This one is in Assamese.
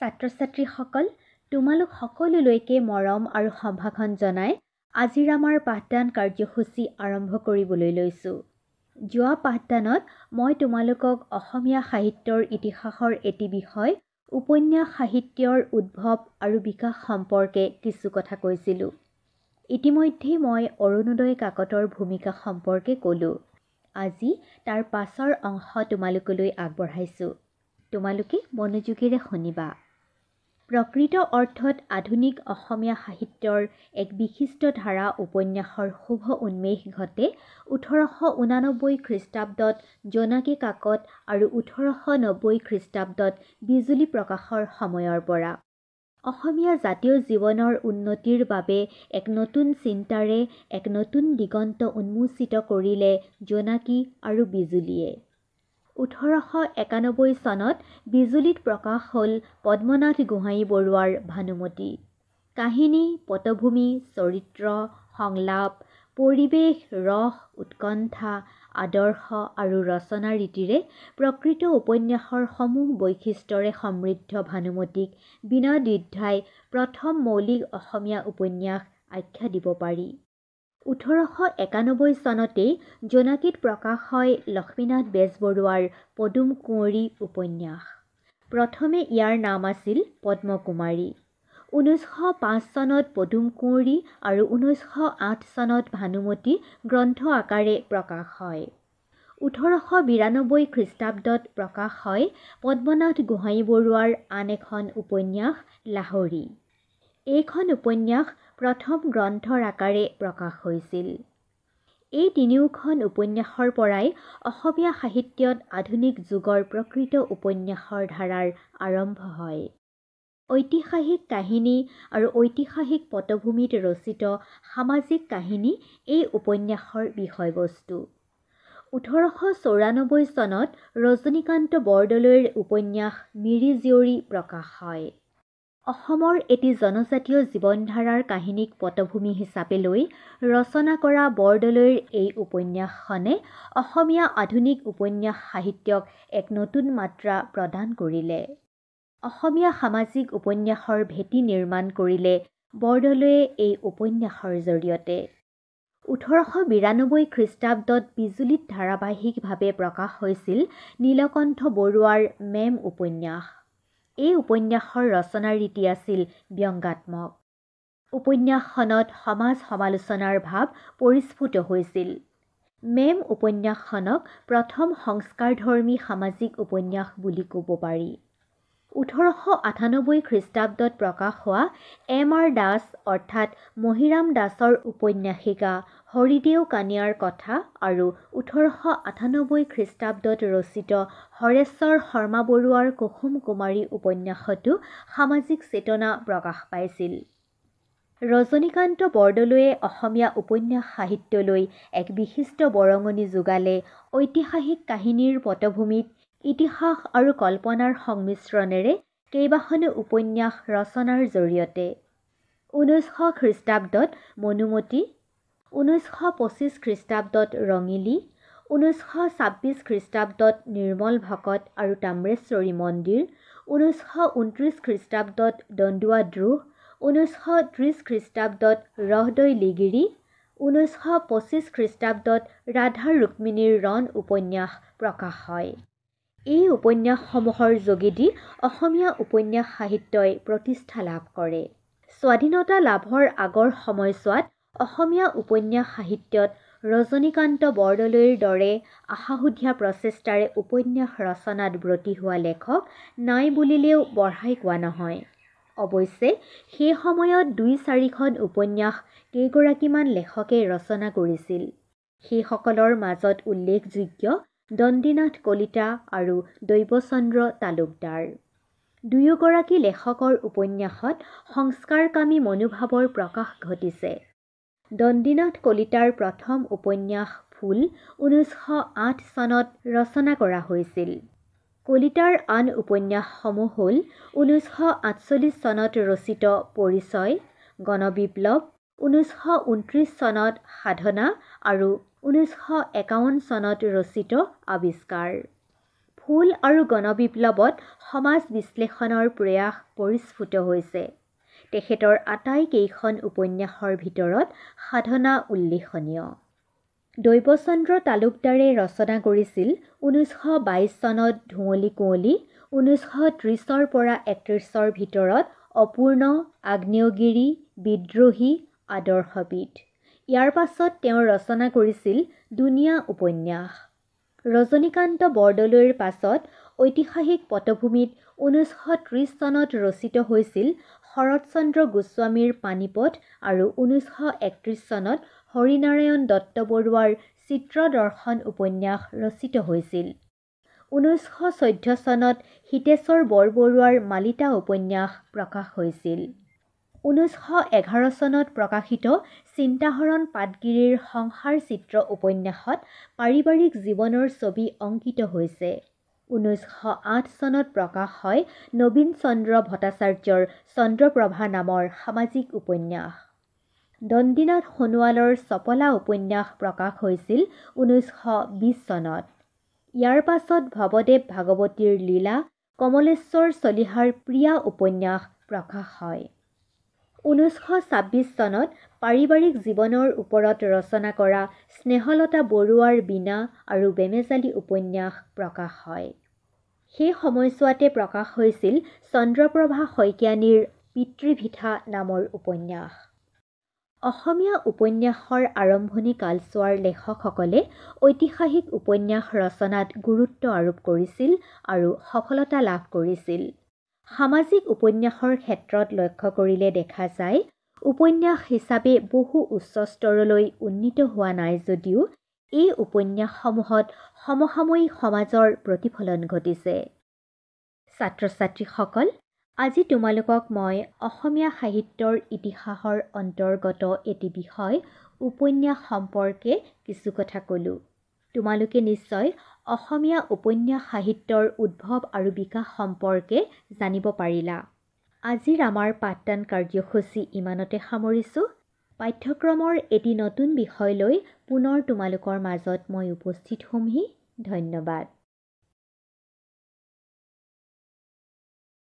ছাত্ৰ ছাত্ৰীসকল তোমালোক সকলোলৈকে মৰম আৰু সম্ভাষণ জনাই আজিৰ আমাৰ পাঠদান কাৰ্যসূচী আৰম্ভ কৰিবলৈ লৈছোঁ যোৱা পাঠদানত মই তোমালোকক অসমীয়া সাহিত্যৰ ইতিহাসৰ এটি বিষয় উপন্যাস সাহিত্যৰ উদ্ভৱ আৰু বিকাশ সম্পৰ্কে কিছু কথা কৈছিলোঁ ইতিমধ্যে মই অৰুণোদয় কাকতৰ ভূমিকা সম্পৰ্কে ক'লোঁ আজি তাৰ পাছৰ অংশ তোমালোকলৈ আগবঢ়াইছোঁ তোমালোকে মনোযোগেৰে শুনিবা প্ৰকৃত অৰ্থত আধুনিক অসমীয়া সাহিত্যৰ এক বিশিষ্ট ধাৰা উপন্যাসৰ শুভ উন্মেষ ঘটে ওঠৰশ ঊনানব্বৈ খ্ৰীষ্টাব্দত জোনাকী কাকত আৰু ওঠৰশ নব্বৈ খ্ৰীষ্টাব্দত বিজুলী প্ৰকাশৰ সময়ৰ পৰা অসমীয়া জাতীয় জীৱনৰ উন্নতিৰ বাবে এক নতুন চিন্তাৰে এক নতুন দিগন্ত উন্মোচিত কৰিলে জোনাকী আৰু বিজুলীয়ে ওঠৰশ একানব্বৈ চনত বিজুলীত প্ৰকাশ হ'ল পদ্মনাথ গোহাঁই বৰুৱাৰ ভানুমতি কাহিনী পটভূমি চৰিত্ৰ সংলাপ পৰিৱেশ ৰস উৎকণ্ঠা আদৰ্শ আৰু ৰচনা ৰীতিৰে প্ৰকৃত উপন্যাসৰ সমূহ বৈশিষ্ট্যৰে সমৃদ্ধ ভানুমতীক বিনা দ্বিধাই প্ৰথম মৌলিক অসমীয়া উপন্যাস আখ্যা দিব পাৰি ওঠৰশ একানব্বৈ চনতেই জোনাকীত প্ৰকাশ হয় লক্ষ্মীনাথ বেজবৰুৱাৰ পদুম কুঁৱৰী উপন্যাস প্ৰথমে ইয়াৰ নাম আছিল পদ্মকুমাৰী ঊনৈছশ পাঁচ চনত পদুম কুঁৱৰী আৰু ঊনৈছশ আঠ চনত ভানুমতী গ্ৰন্থ আকাৰে প্ৰকাশ হয় ওঠৰশ বিৰানব্বৈ খ্ৰীষ্টাব্দত প্ৰকাশ হয় পদ্মনাথ গোহাঁই বৰুৱাৰ আন এখন উপন্যাস লাহৰি এইখন উপন্যাস প্ৰথম গ্ৰন্থৰ আকাৰে প্ৰকাশ হৈছিল এই তিনিওখন উপন্যাসৰ পৰাই অসমীয়া সাহিত্যত আধুনিক যুগৰ প্ৰকৃত উপন্যাসৰ ধাৰাৰ আৰম্ভ হয় ঐতিহাসিক কাহিনী আৰু ঐতিহাসিক পটভূমিত ৰচিত সামাজিক কাহিনী এই উপন্যাসৰ বিষয়বস্তু ওঠৰশ চৌৰানব্বৈ চনত ৰজনীকান্ত বৰদলৈৰ উপন্যাস মিৰি জীয়ৰী প্ৰকাশ হয় অসমৰ এটি জনজাতীয় জীৱনধাৰাৰ কাহিনীক পটভূমি হিচাপে লৈ ৰচনা কৰা বৰদলৈৰ এই উপন্যাসখনে অসমীয়া আধুনিক উপন্যাস সাহিত্যক এক নতুন মাত্ৰা প্ৰদান কৰিলে অসমীয়া সামাজিক উপন্যাসৰ ভেটি নিৰ্মাণ কৰিলে বৰদলৈয়ে এই উপন্যাসৰ জৰিয়তে ওঠৰশ বিৰানব্বৈ খ্ৰীষ্টাব্দত বিজুলীত ধাৰাবাহিকভাৱে প্ৰকাশ হৈছিল নীলকণ্ঠ বৰুৱাৰ মেম উপন্যাস এই উপন্যাসৰ ৰচনাৰ ৰীতি আছিল ব্যংগাত্মক উপন্যাসখনত সমাজ সমালোচনাৰ ভাৱ পৰিস্ফুট হৈছিল মেম উপন্যাসখনক প্ৰথম সংস্কাৰধৰ্মী সামাজিক উপন্যাস বুলি ক'ব পাৰি ওঠৰশ আঠানব্বৈ খ্ৰীষ্টাব্দত প্ৰকাশ হোৱা এম আৰ দাস অৰ্থাৎ মহিৰাম দাসৰ উপন্যাসিকা হৰিদেউ কানিয়াৰ কথা আৰু ওঠৰশ আঠানব্বৈ খ্ৰীষ্টাব্দত ৰচিত হৰেশ্বৰ শৰ্মা বৰুৱাৰ কুসুম কুমাৰী উপন্যাসতো সামাজিক চেতনা প্ৰকাশ পাইছিল ৰজনীকান্ত বৰদলৈয়ে অসমীয়া উপন্যাস সাহিত্যলৈ এক বিশিষ্ট বৰঙণি যোগালে ঐতিহাসিক কাহিনীৰ পটভূমিত ইতিহাস আৰু কল্পনাৰ সংমিশ্ৰণেৰে কেইবাখনো উপন্যাস ৰচনাৰ জৰিয়তে ঊনৈছশ খ্ৰীষ্টাব্দত মনুমতী ঊনৈছশ পঁচিছ খ্ৰীষ্টাব্দত ৰঙিলী ঊনৈছশ ছাব্বিছ খ্ৰীষ্টাব্দত নিৰ্মল ভকত আৰু তাম্ৰেশ্বৰী মন্দিৰ ঊনৈছশ ঊনত্ৰিছ খ্ৰীষ্টাব্দত দণ্ডুৱা দ্ৰোহ ঊনৈছশ ত্ৰিছ খ্ৰীষ্টাব্দত ৰহদৈ লিগিৰি ঊনৈছশ পঁচিছ খ্ৰীষ্টাব্দত ৰাধা ৰুক্মিণীৰ ৰণ উপন্যাস প্ৰকাশ হয় এই উপন্যাসসমূহৰ যোগেদি অসমীয়া উপন্যাস সাহিত্যই প্ৰতিষ্ঠা লাভ কৰে স্বাধীনতা লাভৰ আগৰ সময়ছোৱাত অসমীয়া উপন্যাস সাহিত্যত ৰজনীকান্ত বৰদলৈৰ দৰে আশাসুধীয়া প্ৰচেষ্টাৰে উপন্যাস ৰচনাত ব্ৰতী হোৱা লেখক নাই বুলিলেও বঢ়াই কোৱা নহয় অৱশ্যে সেই সময়ত দুই চাৰিখন উপন্যাস কেইগৰাকীমান লেখকে ৰচনা কৰিছিল সেইসকলৰ মাজত উল্লেখযোগ্য দণ্ডীনাথ কলিতা আৰু দৈৱচন্দ্ৰ তালুকদাৰ দুয়োগৰাকী লেখকৰ উপন্যাসত সংস্কাৰকামী মনোভাৱৰ প্ৰকাশ ঘটিছে দণ্ডীনাথ কলিতাৰ প্ৰথম উপন্যাস ফুল ঊনৈছশ আঠ চনত ৰচনা কৰা হৈছিল কলিতাৰ আন উপন্যাসসমূহ হ'ল ঊনৈছশ আঠচল্লিছ চনত ৰচিত পৰিচয় গণবিপ্লৱ ঊনৈছশ ঊনত্ৰিছ চনত সাধনা আৰু ঊনৈছশ একাৱন্ন চনত ৰচিত আৱিষ্কাৰ ফুল আৰু গণবিপ্লৱত সমাজ বিশ্লেষণৰ প্ৰয়াস পৰিস্ফুট হৈছে তেখেতৰ আটাইকেইখন উপন্যাসৰ ভিতৰত সাধনা উল্লেখনীয় দৈৱচন্দ্ৰ তালুকদাৰে ৰচনা কৰিছিল ঊনৈছশ বাইছ চনত ধুঁৱলী কুঁৱলী ঊনৈছশ ত্ৰিছৰ পৰা একত্ৰিছৰ ভিতৰত অপূৰ্ণ আগ্নেয়গিৰি বিদ্ৰোহী আদৰ্শবিদ ইয়াৰ পাছত তেওঁ ৰচনা কৰিছিল দুনীয়া উপন্যাস ৰজনীকান্ত বৰদলৈৰ পাছত ঐতিহাসিক পটভূমিত ঊনৈছশ ত্ৰিছ চনত ৰচিত হৈছিল শৰৎচন্দ্ৰ গোস্বামীৰ পানীপথ আৰু ঊনৈছশ একত্ৰিছ চনত হৰিনাৰায়ণ দত্ত বৰুৱাৰ চিত্ৰ দৰ্শন উপন্যাস ৰচিত হৈছিল ঊনৈছশ চৈধ্য চনত হিতেশ্বৰ বৰবৰুৱাৰ মালিতা উপন্যাস প্ৰকাশ হৈছিল ঊনৈছশ এঘাৰ চনত প্ৰকাশিত চিন্তাহৰণ পাটগিৰিৰ সংসাৰ চিত্ৰ উপন্যাসত পাৰিবাৰিক জীৱনৰ ছবি অংকিত হৈছে ঊনৈছশ আঠ চনত প্ৰকাশ হয় নবীন চন্দ্ৰ ভট্টাচাৰ্যৰ চন্দ্ৰপ্ৰভা নামৰ সামাজিক উপন্যাস দণ্ডিনাথ সোণোৱালৰ চপলা উপন্যাস প্ৰকাশ হৈছিল ঊনৈছশ বিছ চনত ইয়াৰ পাছত ভৱদেৱ ভাগৱতীৰ লীলা কমলেশ্বৰ চলিহাৰ প্ৰিয়া উপন্যাস প্ৰকাশ হয় ঊনৈছশ ছাব্বিছ চনত পাৰিবাৰিক জীৱনৰ ওপৰত ৰচনা কৰা স্নেহলতা বৰুৱাৰ বীণা আৰু বেমেজালী উপন্যাস প্ৰকাশ হয় সেই সময়ছোৱাতে প্ৰকাশ হৈছিল চন্দ্ৰপ্ৰভা শইকীয়ানীৰ পিতৃভিথা নামৰ উপন্যাস অসমীয়া উপন্যাসৰ আৰম্ভণি কালচোৱাৰ লেখকসকলে ঐতিহাসিক উপন্যাস ৰচনাত গুৰুত্ব আৰোপ কৰিছিল আৰু সফলতা লাভ কৰিছিল সামাজিক উপন্যাসৰ ক্ষেত্ৰত লক্ষ্য কৰিলে দেখা যায় উপন্যাস হিচাপে বহু উচ্চস্তৰলৈ উন্নীত হোৱা নাই যদিও এই উপন্যাসসমূহত সমসাময়িক সমাজৰ প্ৰতিফলন ঘটিছে ছাত্ৰ ছাত্ৰীসকল আজি তোমালোকক মই অসমীয়া সাহিত্যৰ ইতিহাসৰ অন্তৰ্গত এটি বিষয় উপন্যাস সম্পৰ্কে কিছু কথা ক'লোঁ তোমালোকে নিশ্চয় অসমীয়া উপন্যাস সাহিত্যৰ উদ্ভৱ আৰু বিকাশ সম্পৰ্কে জানিব পাৰিলা আজিৰ আমাৰ পাঠদান কাৰ্যসূচী ইমানতে সামৰিছোঁ পাঠ্যক্ৰমৰ এটি নতুন বিষয় লৈ পুনৰ তোমালোকৰ মাজত মই উপস্থিত হ'মহি ধন্যবাদ